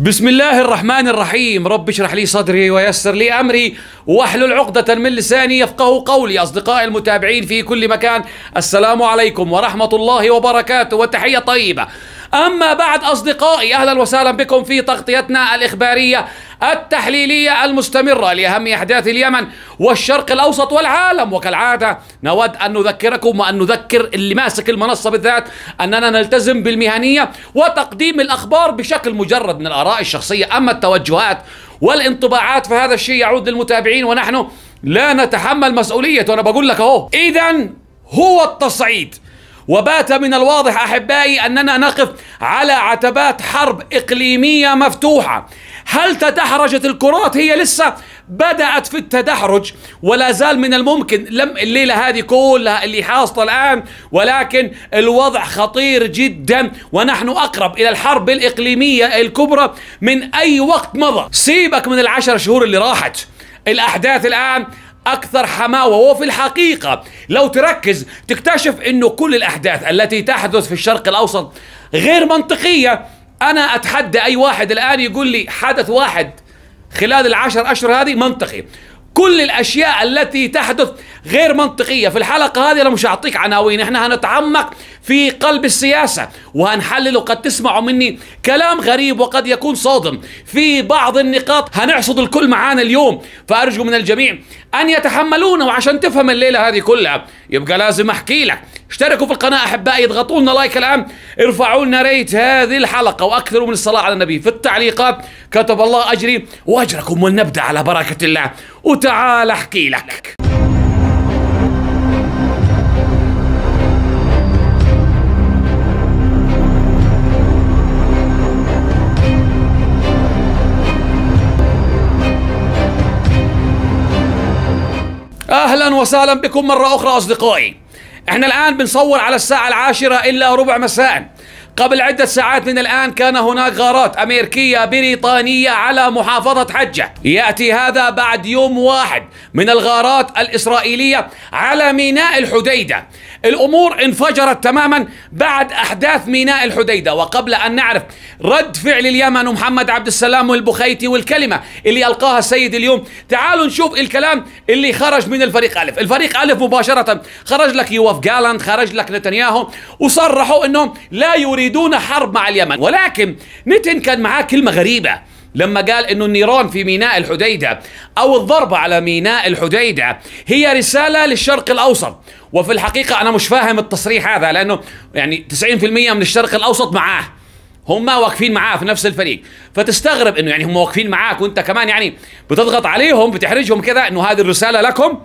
بسم الله الرحمن الرحيم رب اشرح لي صدري ويسر لي امري واحلل عقدة من لساني يفقه قولي اصدقائي المتابعين في كل مكان السلام عليكم ورحمة الله وبركاته وتحية طيبة أما بعد أصدقائي أهلا وسهلا بكم في تغطيتنا الإخبارية التحليلية المستمرة لأهم أحداث اليمن والشرق الأوسط والعالم وكالعادة نود أن نذكركم وأن نذكر اللي ماسك المنصة بالذات أننا نلتزم بالمهنية وتقديم الأخبار بشكل مجرد من الآراء الشخصية أما التوجهات والانطباعات فهذا الشيء يعود للمتابعين ونحن لا نتحمل مسؤولية وأنا بقول لك أهو إذا هو التصعيد وبات من الواضح أحبائي أننا نقف على عتبات حرب إقليمية مفتوحة هل تدحرجت الكرات هي لسه بدأت في التدحرج ولا زال من الممكن لم الليلة هذه كلها اللي حاصلة الآن ولكن الوضع خطير جدا ونحن أقرب إلى الحرب الإقليمية الكبرى من أي وقت مضى سيبك من العشر شهور اللي راحت الأحداث الآن أكثر حماوة وفي الحقيقة لو تركز تكتشف أنه كل الأحداث التي تحدث في الشرق الأوسط غير منطقية أنا أتحدى أي واحد الآن يقول لي حدث واحد خلال العشر أشهر هذه منطقي كل الاشياء التي تحدث غير منطقيه في الحلقه هذه انا مش هعطيك عناوين احنا هنتعمق في قلب السياسه وهنحلل وقد تسمعوا مني كلام غريب وقد يكون صادم في بعض النقاط هنحصد الكل معانا اليوم فارجو من الجميع ان يتحملونا وعشان تفهم الليله هذه كلها يبقى لازم احكي لك اشتركوا في القناه احبائي اضغطوا لنا لايك الان ارفعوا لنا ريت هذه الحلقه واكثروا من الصلاه على النبي في التعليقات كتب الله اجري واجركم ولنبدا على بركه الله وتعال احكي لك اهلا وسهلا بكم مره اخرى اصدقائي احنا الان بنصور على الساعه العاشره الا ربع مساء قبل عدة ساعات من الآن كان هناك غارات أمريكية بريطانية على محافظة حجة يأتي هذا بعد يوم واحد من الغارات الإسرائيلية على ميناء الحديدة الأمور انفجرت تماما بعد أحداث ميناء الحديدة وقبل أن نعرف رد فعل اليمن ومحمد عبد السلام والبخيتي والكلمة اللي ألقاها السيد اليوم تعالوا نشوف الكلام اللي خرج من الفريق ألف الفريق ألف مباشرة خرج لك يوف جالاند خرج لك نتنياهو وصرحوا أنهم لا يريد يريدون حرب مع اليمن ولكن نتن كان معاه كلمة غريبة لما قال انه النيران في ميناء الحديدة او الضربة على ميناء الحديدة هي رسالة للشرق الاوسط وفي الحقيقة انا مش فاهم التصريح هذا لانه يعني 90% من الشرق الاوسط معاه هم واقفين معاه في نفس الفريق فتستغرب انه يعني هم واقفين معاك وانت كمان يعني بتضغط عليهم بتحرجهم كذا انه هذه الرسالة لكم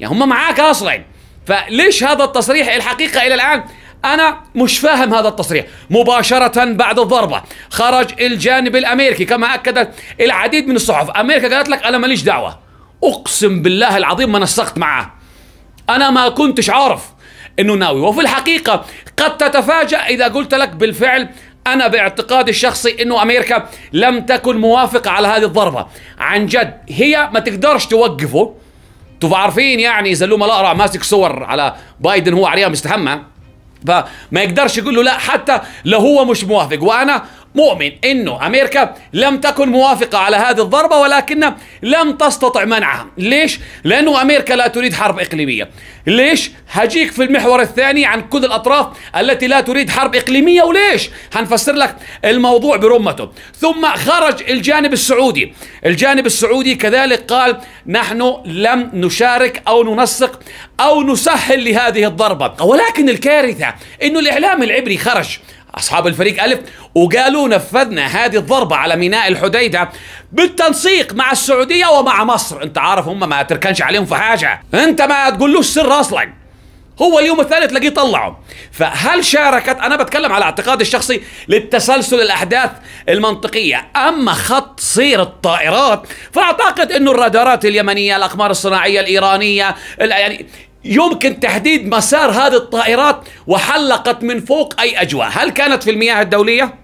يعني هم معاك اصلا فليش هذا التصريح الحقيقة الى الان أنا مش فاهم هذا التصريح مباشرة بعد الضربة خرج الجانب الأمريكي كما اكدت العديد من الصحف أمريكا قالت لك أنا ماليش دعوة أقسم بالله العظيم ما نسقت معاه أنا ما كنتش عارف أنه ناوي وفي الحقيقة قد تتفاجأ إذا قلت لك بالفعل أنا باعتقادي الشخصي أنه أمريكا لم تكن موافقة على هذه الضربة عن جد هي ما تقدرش توقفه انتوا عارفين يعني زلومه الاقرع ماسك صور على بايدن هو عليها مستحمى فما يقدرش يقول له لا حتى لو هو مش موافق وانا مؤمن انه امريكا لم تكن موافقه على هذه الضربه ولكن لم تستطع منعها، ليش؟ لانه امريكا لا تريد حرب اقليميه، ليش؟ هجيك في المحور الثاني عن كل الاطراف التي لا تريد حرب اقليميه وليش؟ هنفسر لك الموضوع برمته، ثم خرج الجانب السعودي، الجانب السعودي كذلك قال نحن لم نشارك او ننسق او نسهل لهذه الضربه، ولكن الكارثه انه الاعلام العبري خرج اصحاب الفريق الف وقالوا نفذنا هذه الضربه على ميناء الحديده بالتنسيق مع السعوديه ومع مصر انت عارف هم ما تركنش عليهم في حاجه انت ما تقولوش سر اصلا هو اليوم الثالث تلاقيه طلعه فهل شاركت انا بتكلم على اعتقادي الشخصي للتسلسل الاحداث المنطقيه اما خط سير الطائرات فاعتقد انه الرادارات اليمنيه الاقمار الصناعيه الايرانيه يعني يمكن تحديد مسار هذه الطائرات وحلقت من فوق أي أجواء هل كانت في المياه الدولية؟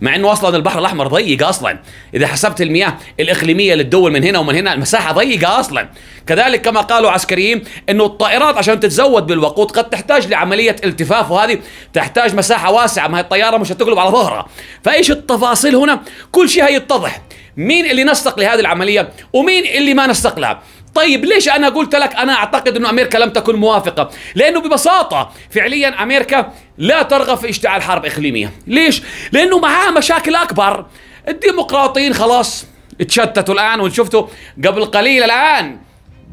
مع انه اصلا البحر الاحمر ضيق اصلا اذا حسبت المياه الاقليميه للدول من هنا ومن هنا المساحه ضيقه اصلا كذلك كما قالوا عسكريين انه الطائرات عشان تتزود بالوقود قد تحتاج لعمليه التفاف وهذه تحتاج مساحه واسعه ما هي الطياره مش هتقلب على ظهرها فايش التفاصيل هنا كل شيء هيتضح مين اللي نسق لهذه العمليه ومين اللي ما نسق لها طيب ليش أنا قلت لك أنا أعتقد انه أمريكا لم تكن موافقة لأنه ببساطة فعليا أمريكا لا ترغب في اشتعال حرب إقليمية ليش؟ لأنه معها مشاكل أكبر الديمقراطيين خلاص اتشتتوا الآن وشفتوا قبل قليل الآن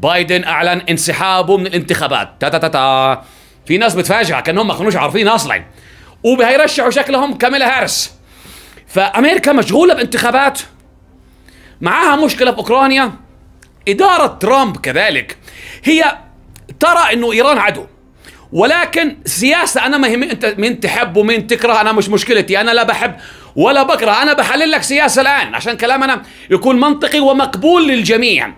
بايدن أعلن انسحابه من الانتخابات تا تا تا, تا. في ناس متفاجئة كأنهم ما كانوش عارفين أصلا وبيرشحوا شكلهم كاميلا هارس فأمريكا مشغولة بانتخابات معاها مشكلة في أوكرانيا إدارة ترامب كذلك هي ترى أنه إيران عدو ولكن سياسة أنا ما هي أنت مين تحب ومين تكره أنا مش مشكلتي أنا لا بحب ولا بكره أنا بحلل لك سياسة الآن عشان كلامنا يكون منطقي ومقبول للجميع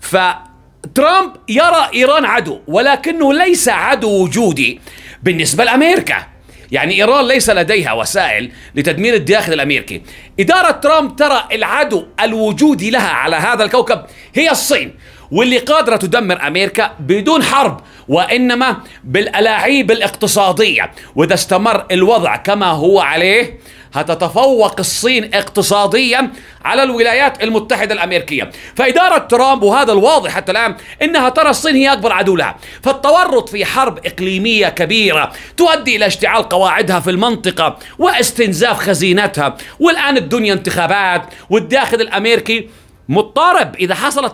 فترامب يرى إيران عدو ولكنه ليس عدو وجودي بالنسبة لأمريكا يعني إيران ليس لديها وسائل لتدمير الداخل الأمريكي إدارة ترامب ترى العدو الوجودي لها على هذا الكوكب هي الصين واللي قادرة تدمر أمريكا بدون حرب وإنما بالألاعيب الاقتصادية وإذا استمر الوضع كما هو عليه هتتفوق الصين اقتصاديا على الولايات المتحدة الأمريكية فإدارة ترامب وهذا الواضح حتى الآن إنها ترى الصين هي أكبر عدو لها فالتورط في حرب إقليمية كبيرة تؤدي إلى اشتعال قواعدها في المنطقة واستنزاف خزينتها والآن الدنيا انتخابات والداخل الأمريكي مضطرب إذا حصلت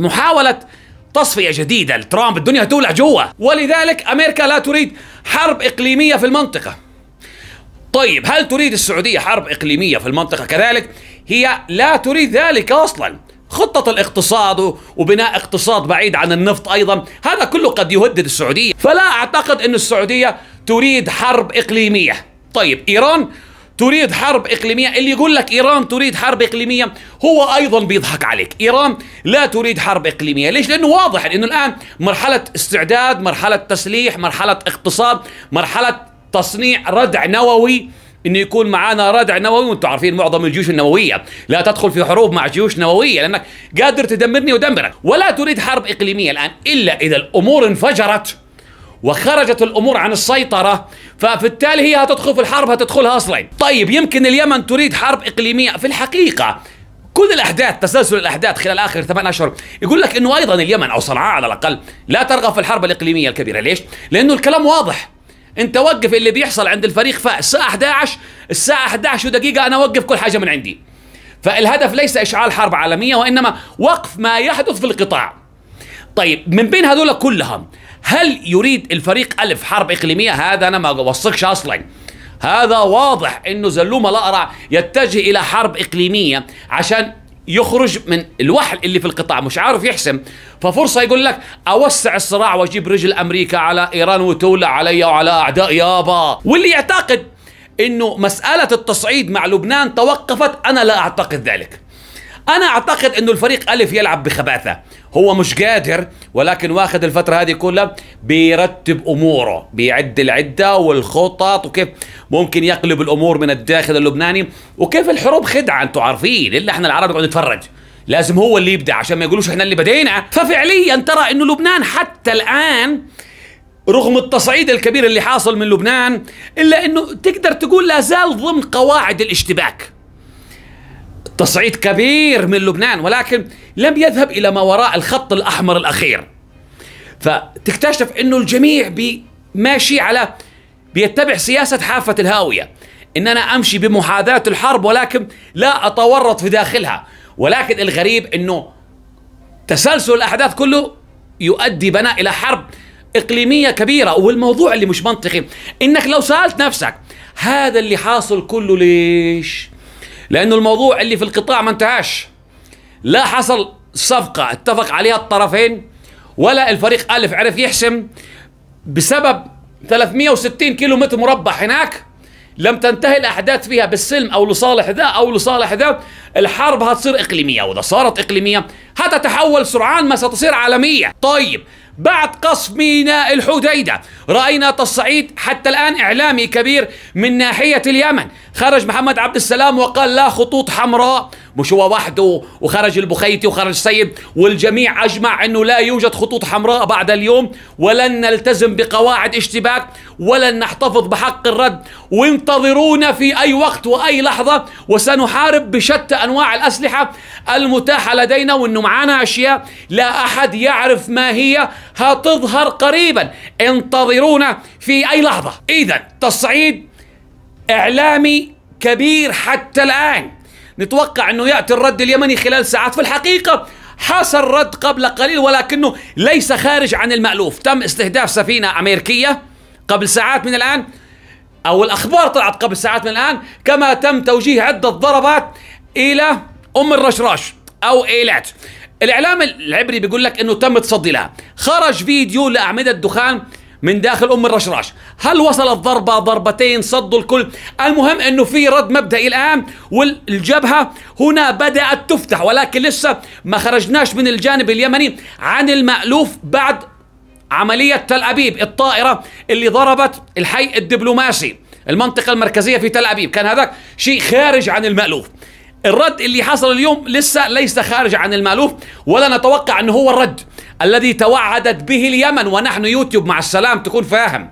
محاولة تصفية جديدة لترامب الدنيا تولع جوا ولذلك أمريكا لا تريد حرب إقليمية في المنطقة طيب هل تريد السعودية حرب إقليمية في المنطقة كذلك؟ هي لا تريد ذلك أصلا خطة الاقتصاد وبناء اقتصاد بعيد عن النفط أيضا هذا كله قد يهدد السعودية فلا أعتقد أن السعودية تريد حرب إقليمية طيب إيران تريد حرب إقليمية اللي يقول لك إيران تريد حرب إقليمية هو أيضا بيضحك عليك إيران لا تريد حرب إقليمية ليش؟ لأنه واضح أنه الآن مرحلة استعداد مرحلة تسليح مرحلة اقتصاد مرحلة تصنيع ردع نووي انه يكون معانا ردع نووي وانتم عارفين معظم الجيوش النوويه لا تدخل في حروب مع جيوش نوويه لانك قادر تدمرني ودمرك ولا تريد حرب اقليميه الان الا اذا الامور انفجرت وخرجت الامور عن السيطره فبالتالي هي هتدخل في الحرب هتدخلها اصلا طيب يمكن اليمن تريد حرب اقليميه في الحقيقه كل الاحداث تسلسل الاحداث خلال اخر ثمان اشهر يقول لك انه ايضا اليمن او صنعاء على الاقل لا ترغب في الحرب الاقليميه الكبيره ليش لانه الكلام واضح انت وقف اللي بيحصل عند الفريق فاء الساعه 11 الساعه 11 ودقيقه انا اوقف كل حاجه من عندي فالهدف ليس اشعال حرب عالميه وانما وقف ما يحدث في القطاع طيب من بين هذول كلهم هل يريد الفريق ألف حرب إقليمية هذا أنا ما أوصكش أصلا هذا واضح أنه زلومة الأقرع يتجه إلى حرب إقليمية عشان يخرج من الوحل اللي في القطاع مش عارف يحسم ففرصة يقول لك أوسع الصراع وأجيب رجل أمريكا على إيران وتولى علي وعلى أعداء يابا واللي يعتقد أنه مسألة التصعيد مع لبنان توقفت أنا لا أعتقد ذلك انا اعتقد انه الفريق الف يلعب بخباثه هو مش قادر ولكن واخذ الفتره هذه كلها بيرتب اموره بيعد العده والخطط وكيف ممكن يقلب الامور من الداخل اللبناني وكيف الحروب خدعه انتم عارفين الا احنا العرب نقعد نتفرج لازم هو اللي يبدع عشان ما يقولوش احنا اللي بدينا ففعليا ترى انه لبنان حتى الان رغم التصعيد الكبير اللي حاصل من لبنان الا انه تقدر تقول لا زال ضمن قواعد الاشتباك تصعيد كبير من لبنان ولكن لم يذهب إلى ما وراء الخط الأحمر الأخير فتكتشف أنه الجميع ماشي على بيتبع سياسة حافة الهاوية ان انا امشي بمحاذاه الحرب ولكن لا اتورط في داخلها ولكن الغريب انه تسلسل الاحداث كله يؤدي بنا الى حرب اقليميه كبيره والموضوع اللي مش منطقي انك لو سالت نفسك هذا اللي حاصل كله ليش لأنه الموضوع اللي في القطاع ما انتهاش لا حصل صفقة اتفق عليها الطرفين ولا الفريق ألف عرف يحسم بسبب 360 كيلو متر مربع هناك لم تنتهي الأحداث فيها بالسلم أو لصالح ذا أو لصالح ذا الحرب هتصير إقليمية وإذا صارت إقليمية هتتحول سرعان ما ستصير عالمية طيب بعد قصف ميناء الحديدة رأينا تصعيد حتى الآن إعلامي كبير من ناحية اليمن خرج محمد عبد السلام وقال لا خطوط حمراء مش هو وحده وخرج البخيتي وخرج السيد والجميع أجمع أنه لا يوجد خطوط حمراء بعد اليوم ولن نلتزم بقواعد اشتباك ولن نحتفظ بحق الرد وانتظرونا في أي وقت وأي لحظة وسنحارب بشتى أنواع الأسلحة المتاحة لدينا وأنه معانا أشياء لا أحد يعرف ما هي هتظهر قريبا انتظرونا في أي لحظة إذا تصعيد إعلامي كبير حتى الآن نتوقع أنه يأتي الرد اليمني خلال ساعات في الحقيقة حصل رد قبل قليل ولكنه ليس خارج عن المألوف تم استهداف سفينة أمريكية قبل ساعات من الآن أو الأخبار طلعت قبل ساعات من الآن كما تم توجيه عدة ضربات إلى أم الرشراش أو إيلات الإعلام العبري بيقول لك أنه تم تصدي لها خرج فيديو لأعمدة الدخان من داخل ام الرشراش هل وصلت ضربه ضربتين صدوا الكل المهم انه في رد مبدئي الان والجبهه هنا بدات تفتح ولكن لسه ما خرجناش من الجانب اليمني عن المالوف بعد عمليه تل ابيب الطائره اللي ضربت الحي الدبلوماسي المنطقه المركزيه في تل ابيب كان هذاك شيء خارج عن المالوف الرد اللي حصل اليوم لسه ليس خارج عن المألوف ولا نتوقع أنه هو الرد الذي توعدت به اليمن ونحن يوتيوب مع السلام تكون فاهم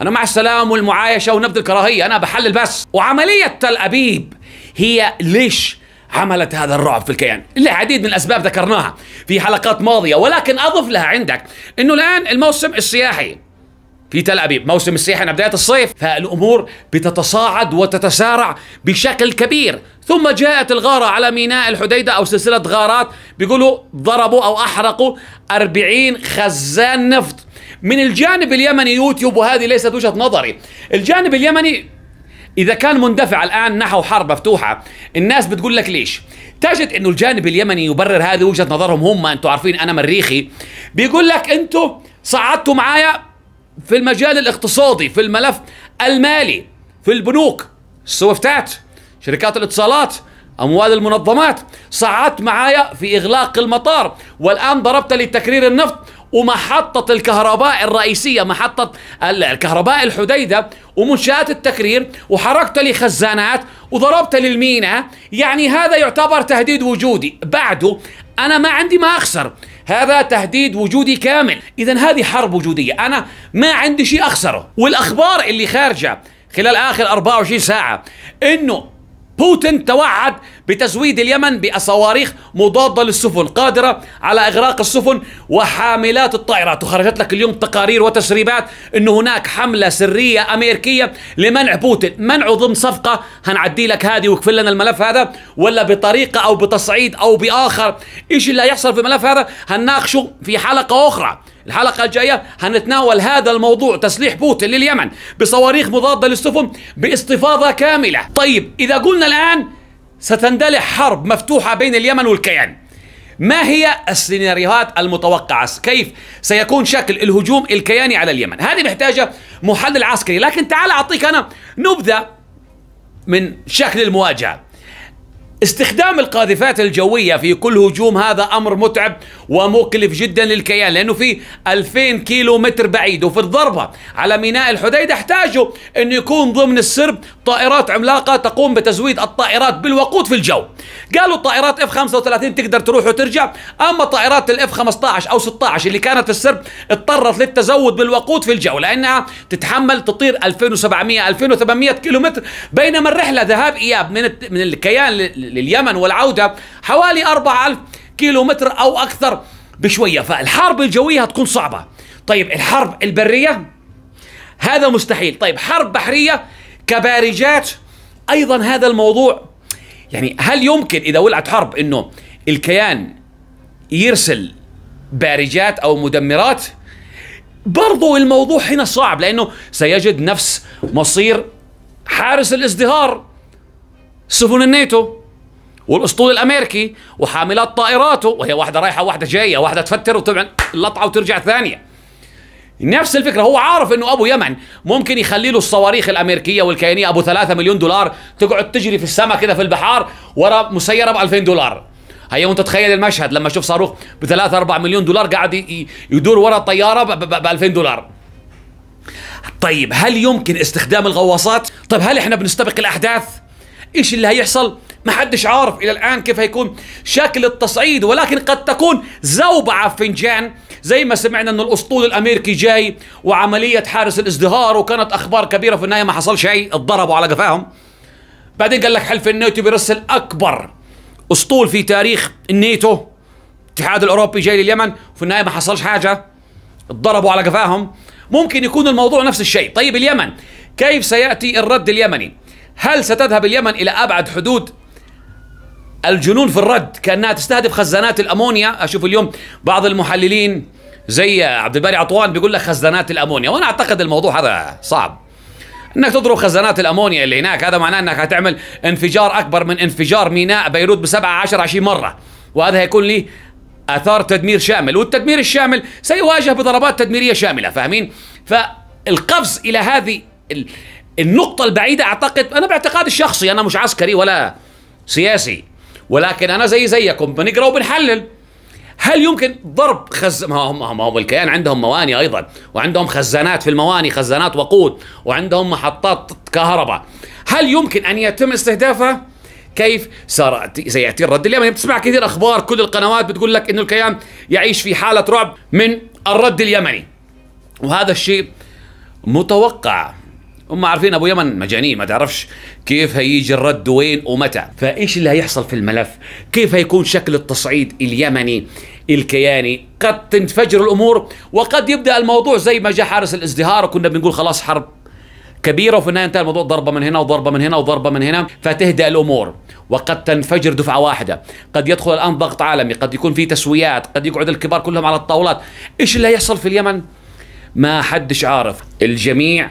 أنا مع السلام والمعايشة ونبذ الكراهية أنا بحلل بس وعملية تل أبيب هي ليش عملت هذا الرعب في الكيان عديد من الأسباب ذكرناها في حلقات ماضية ولكن أضف لها عندك أنه الآن الموسم السياحي في تل أبيب موسم السياحي بداية الصيف فالأمور بتتصاعد وتتسارع بشكل كبير ثم جاءت الغارة على ميناء الحديدة أو سلسلة غارات بيقولوا ضربوا أو أحرقوا 40 خزان نفط من الجانب اليمني يوتيوب وهذه ليست وجهة نظري الجانب اليمني إذا كان مندفع الآن نحو حرب مفتوحة الناس بتقول لك ليش تجد أنه الجانب اليمني يبرر هذه وجهة نظرهم هم أنتم عارفين أنا مريخي بيقول لك أنتم صعدتوا معايا في المجال الاقتصادي في الملف المالي في البنوك السوفتات شركات الاتصالات اموال المنظمات صعدت معايا في اغلاق المطار والان ضربت لي تكرير النفط ومحطة الكهرباء الرئيسية محطة الكهرباء الحديدة ومنشآت التكرير وحركت لي خزانات وضربت لي الميناء يعني هذا يعتبر تهديد وجودي بعده أنا ما عندي ما أخسر هذا تهديد وجودي كامل إذا هذه حرب وجودية أنا ما عندي شيء أخسره والأخبار اللي خارجة خلال آخر 24 ساعة إنه بوتين توعد بتزويد اليمن بصواريخ مضادة للسفن قادرة على إغراق السفن وحاملات الطائرات وخرجت لك اليوم تقارير وتسريبات أن هناك حملة سرية أمريكية لمنع بوتين منعه ضمن صفقة هنعدي لك هذه وكفل لنا الملف هذا ولا بطريقة أو بتصعيد أو بآخر إيش اللي هيحصل في الملف هذا هنناقشه في حلقة أخرى الحلقة الجاية هنتناول هذا الموضوع تسليح بوتين لليمن بصواريخ مضادة للسفن باستفاضة كاملة طيب إذا قلنا الآن ستندلع حرب مفتوحة بين اليمن والكيان ما هي السيناريوهات المتوقعة كيف سيكون شكل الهجوم الكياني على اليمن هذه محتاجة محلل عسكري لكن تعال أعطيك أنا نبذة من شكل المواجهة استخدام القاذفات الجوية في كل هجوم هذا أمر متعب ومكلف جدا للكيان لانه في 2000 كيلو متر بعيد وفي الضربه على ميناء الحديده احتاجوا انه يكون ضمن السرب طائرات عملاقه تقوم بتزويد الطائرات بالوقود في الجو قالوا طائرات اف 35 تقدر تروح وترجع اما طائرات الاف 15 او 16 اللي كانت السرب اضطرت للتزود بالوقود في الجو لانها تتحمل تطير 2700 2800 متر بينما الرحله ذهاب اياب من من الكيان لليمن والعوده حوالي 4000 كيلومتر او اكثر بشويه فالحرب الجويه هتكون صعبه طيب الحرب البريه هذا مستحيل طيب حرب بحريه كبارجات ايضا هذا الموضوع يعني هل يمكن اذا ولعت حرب انه الكيان يرسل بارجات او مدمرات برضو الموضوع هنا صعب لانه سيجد نفس مصير حارس الازدهار سفن الناتو والاسطول الامريكي وحاملات طائراته وهي واحده رايحه واحده جايه واحده تفتر وطبعا اللطعه وترجع ثانيه نفس الفكره هو عارف انه ابو يمن ممكن يخلي له الصواريخ الامريكيه والكيانيه ابو 3 مليون دولار تقعد تجري في السماء كده في البحار ورا مسيره ب 2000 دولار هيا وانت تخيل المشهد لما اشوف صاروخ ب 3 4 مليون دولار قاعد يدور ورا طياره ب 2000 دولار طيب هل يمكن استخدام الغواصات طيب هل احنا بنستبق الاحداث ايش اللي هيحصل ما حدش عارف الى الان كيف هيكون شكل التصعيد ولكن قد تكون زوبعه فنجان زي ما سمعنا انه الاسطول الامريكي جاي وعمليه حارس الازدهار وكانت اخبار كبيره في النهايه ما حصل شيء اتضربوا على قفاهم بعدين قال لك حلف الناتو بيرسل اكبر اسطول في تاريخ الناتو الاتحاد الاوروبي جاي لليمن وفي النهايه ما حصلش حاجه اتضربوا على قفاهم ممكن يكون الموضوع نفس الشيء طيب اليمن كيف سياتي الرد اليمني هل ستذهب اليمن الى ابعد حدود الجنون في الرد كانها تستهدف خزانات الامونيا اشوف اليوم بعض المحللين زي عبد الباري عطوان بيقول لك خزانات الامونيا وانا اعتقد الموضوع هذا صعب انك تضرب خزانات الامونيا اللي هناك هذا معناه انك هتعمل انفجار اكبر من انفجار ميناء بيروت بسبعة عشر 20 مره وهذا هيكون لي اثار تدمير شامل والتدمير الشامل سيواجه بضربات تدميريه شامله فاهمين فالقفز الى هذه النقطه البعيده اعتقد انا باعتقادي الشخصي انا مش عسكري ولا سياسي ولكن انا زي زيكم بنقرا وبنحلل هل يمكن ضرب خز ما هم ما هم الكيان عندهم مواني ايضا وعندهم خزانات في المواني خزانات وقود وعندهم محطات كهرباء هل يمكن ان يتم استهدافها كيف صار سياتي الرد اليمني يعني بتسمع كثير اخبار كل القنوات بتقول لك انه الكيان يعيش في حاله رعب من الرد اليمني وهذا الشيء متوقع هم عارفين ابو يمن مجانين ما تعرفش كيف هيجي الرد وين ومتى فايش اللي هيحصل في الملف كيف هيكون شكل التصعيد اليمني الكياني قد تنفجر الامور وقد يبدا الموضوع زي ما جاء حارس الازدهار وكنا بنقول خلاص حرب كبيره وفي النهايه انتهى الموضوع ضربه من هنا وضربه من هنا وضربه من هنا فتهدا الامور وقد تنفجر دفعه واحده قد يدخل الان ضغط عالمي قد يكون في تسويات قد يقعد الكبار كلهم على الطاولات ايش اللي هيحصل في اليمن ما حدش عارف الجميع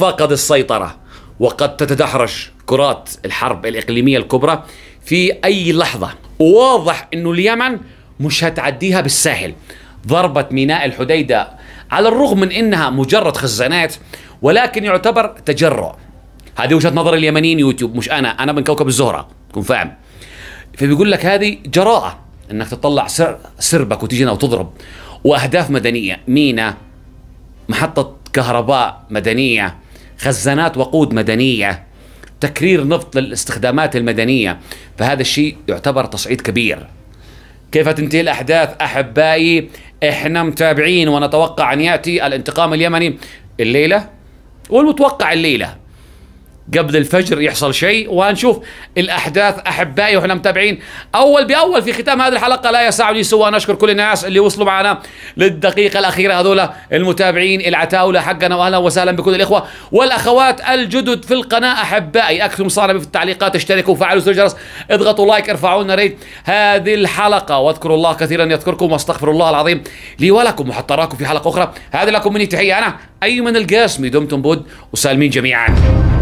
فقد السيطرة وقد تتدحرج كرات الحرب الإقليمية الكبرى في أي لحظة وواضح أنه اليمن مش هتعديها بالساهل ضربة ميناء الحديدة على الرغم من أنها مجرد خزانات ولكن يعتبر تجرؤ هذه وجهة نظر اليمنيين يوتيوب مش أنا أنا من كوكب الزهرة تكون فاهم فبيقول لك هذه جراءة أنك تطلع سر سربك وتجينا وتضرب وأهداف مدنية مينا محطة كهرباء مدنية خزانات وقود مدنيه تكرير نفط للاستخدامات المدنيه فهذا الشيء يعتبر تصعيد كبير كيف تنتهي الاحداث احبائي احنا متابعين ونتوقع ان ياتي الانتقام اليمني الليله والمتوقع الليله قبل الفجر يحصل شيء ونشوف الاحداث احبائي واحنا متابعين اول باول في ختام هذه الحلقه لا يسعني سوى ان اشكر كل الناس اللي وصلوا معنا للدقيقه الاخيره هذول المتابعين العتاوله حقنا واهلا وسهلا بكل الاخوه والاخوات الجدد في القناه احبائي اكثر مصاربه في التعليقات اشتركوا وفعلوا زر الجرس اضغطوا لايك ارفعوا لنا ريت هذه الحلقه واذكروا الله كثيرا يذكركم واستغفر الله العظيم لي ولكم وحتى اراكم في حلقه اخرى هذه لكم مني تحيه انا ايمن القاسمي دمتم بود وسالمين جميعا